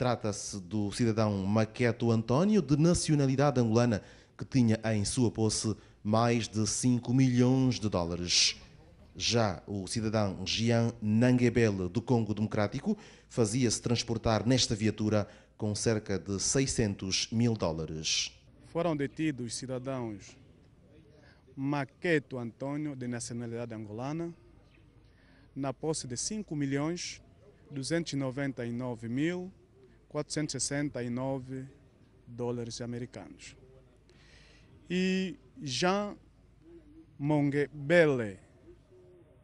Trata-se do cidadão Maqueto António, de nacionalidade angolana, que tinha em sua posse mais de 5 milhões de dólares. Já o cidadão Jean Nangebele, do Congo Democrático, fazia-se transportar nesta viatura com cerca de 600 mil dólares. Foram detidos cidadãos Maqueto Antônio, de nacionalidade angolana, na posse de 5 milhões 299 mil 469 dólares americanos. E Jean Mongebele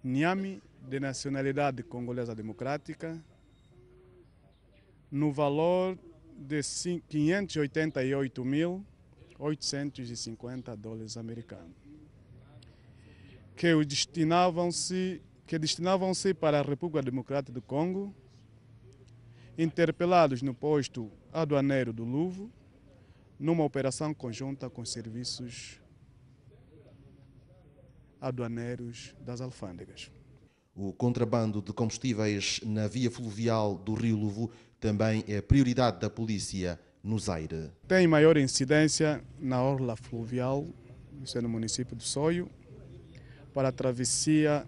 Nyami, de nacionalidade congolesa democrática, no valor de 588.850 dólares americanos, que destinavam-se destinavam para a República Democrática do Congo, interpelados no posto aduaneiro do Luvo, numa operação conjunta com serviços aduaneiros das alfândegas. O contrabando de combustíveis na via fluvial do Rio Luvo também é prioridade da polícia no Zaire. Tem maior incidência na orla fluvial, isso é no município de Soio, para a travessia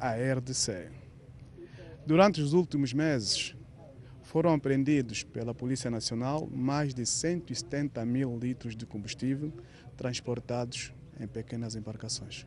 RDC. Durante os últimos meses, foram apreendidos pela Polícia Nacional mais de 170 mil litros de combustível transportados em pequenas embarcações.